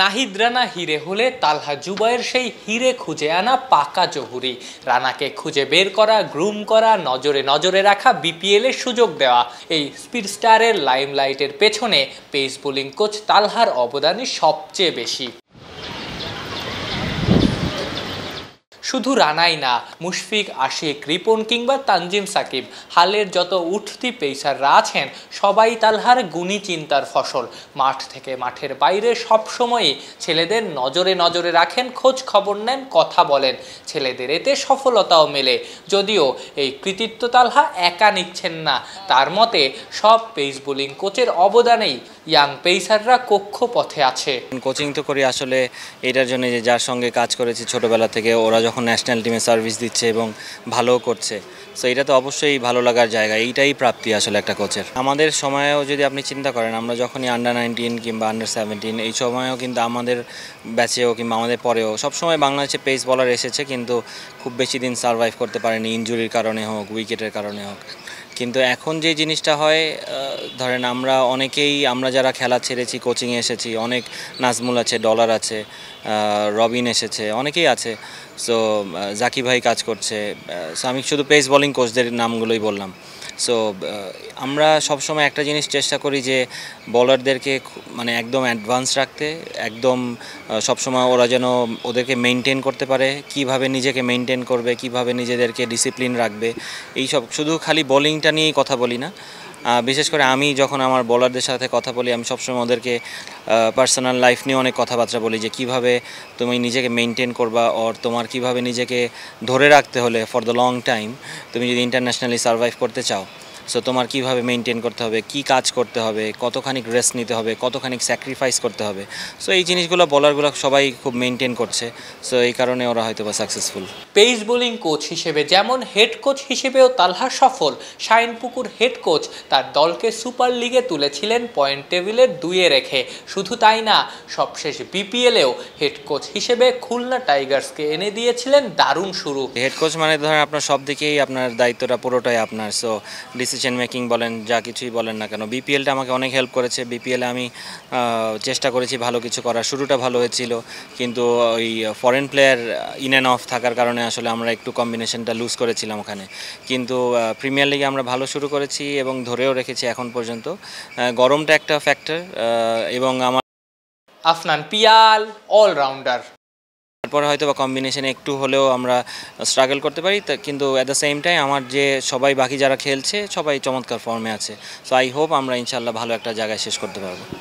নাহিদ রানা হিরে হলে তালহা জুবাইয়ের সেই হিরে খুঁজে আনা পাকা জহুরি রানাকে খুঁজে বের করা গ্রুম করা নজরে নজরে রাখা বিপিএলের সুযোগ দেওয়া এই স্পিড স্টারের লাইমলাইটের পেছনে পেস বোলিং কোচ তালহার অবদানই সবচেয়ে বেশি শুধু রানাই না মুশফিক আশিক কৃপন কিংবা তানজিম সাকিব হালের যত উঠতি পেসাররা আছেন সবাই তালহার গুণী চিন্তার ফসল মাঠ থেকে মাঠের বাইরে সবসময়ই ছেলেদের নজরে নজরে রাখেন খোঁজ খবর নেন কথা বলেন ছেলেদের এতে সফলতাও মেলে যদিও এই কৃতিত্ব তালহা একা নিচ্ছেন না তার মতে সব পেস বোলিং কোচের অবদানেই ইয়াং পেসাররা কক্ষ পথে আছে কোচিং তো করি আসলে এটার জন্য যে যার সঙ্গে কাজ করেছি ছোটবেলা থেকে ওরা যখন এখন ন্যাশনাল টিমে সার্ভিস দিচ্ছে এবং ভালোও করছে সো এটা তো অবশ্যই ভালো লাগার জায়গা এইটাই প্রাপ্তি আসলে একটা কোচের আমাদের সময়েও যদি আপনি চিন্তা করেন আমরা যখনই আন্ডার নাইনটিন কিংবা আন্ডার সেভেন্টিন এই সময়েও কিন্তু আমাদের ব্যাচেও কিংবা আমাদের পরেও সবসময় বাংলাদেশে পেস বলার এসেছে কিন্তু খুব বেশি দিন সার্ভাইভ করতে পারেনি ইঞ্জুরির কারণে হোক উইকেটের কারণে হোক কিন্তু এখন যে জিনিসটা হয় ধরেন আমরা অনেকেই আমরা যারা খেলা ছেড়েছি কোচিংয়ে এসেছি অনেক নাজমুল আছে ডলার আছে রবিন এসেছে অনেকেই আছে সো জাকি uh, ভাই কাজ করছে সো uh, আমি শুধু পেস বলিং কোচদের নামগুলোই বললাম সো uh, আমরা সবসময় একটা জিনিস চেষ্টা করি যে বলারদেরকে মানে একদম অ্যাডভান্স রাখতে একদম সবসময় ওরা যেন ওদেরকে মেনটেন করতে পারে কিভাবে নিজেকে মেনটেন করবে কিভাবে নিজেদেরকে ডিসিপ্লিন রাখবে এই সব শুধু খালি বোলিংটা নিয়েই কথা বলি না বিশেষ করে আমি যখন আমার বোলারদের সাথে কথা বলি আমি সবসময় ওদেরকে পার্সোনাল লাইফ নিয়ে অনেক কথাবার্তা বলি যে কিভাবে তুমি নিজেকে মেনটেন করবা অর তোমার কিভাবে নিজেকে ধরে রাখতে হলে ফর দ্য লং টাইম তুমি যদি ইন্টারন্যাশনালি সার্ভাইভ করতে চাও সো তোমার কিভাবে মেনটেন করতে হবে কি কাজ করতে হবে কতখানিক রেস্ট নিতে হবে কতখানি স্যাক্রিফাইস করতে হবে সো এই জিনিসগুলো বলারগুলো সবাই খুব মেনটেন করছে সো এই কারণে ওরা হয়তো বা সাকসেসফুল পেস বোলিং কোচ হিসেবে যেমন হেড কোচ হিসেবেও তালহা সফল শাইনপুকুর হেড কোচ তার দলকে সুপার লিগে তুলেছিলেন পয়েন্ট টেবিলের দুইয়ে রেখে শুধু তাই না সবশেষ বিপিএলেও হেড কোচ হিসেবে খুলনা টাইগার্সকে এনে দিয়েছিলেন দারুণ শুরু হেড কোচ মানে ধরেন আপনার সব দিকেই আপনার দায়িত্বটা পুরোটাই আপনার সো ডিসিশন ডিসিশন মেকিং বলেন যা কিছুই বলেন না কেন বিপিএলটা আমাকে অনেক হেল্প করেছে বিপিএলে আমি চেষ্টা করেছি ভালো কিছু করার শুরুটা ভালো হয়েছিল কিন্তু ওই foreign player in and off থাকার কারণে আসলে আমরা একটু কম্বিনেশনটা লুজ করেছিলাম ওখানে কিন্তু প্রিমিয়ার লিগে আমরা ভালো শুরু করেছি এবং ধরেও রেখেছি এখন পর্যন্ত গরমটা একটা ফ্যাক্টর এবং আমার আফনান পিয়াল অলরাউন্ডার তারপরে হয়তো বা কম্বিনেশনে একটু হলেও আমরা স্ট্রাগল করতে পারি কিন্তু অ্যাট দ্য সেম টাইম আমার যে সবাই বাকি যারা খেলছে সবাই চমৎকার ফর্মে আছে সো আই হোপ আমরা ইনশাল্লাহ ভালো একটা জায়গায় শেষ করতে পারবো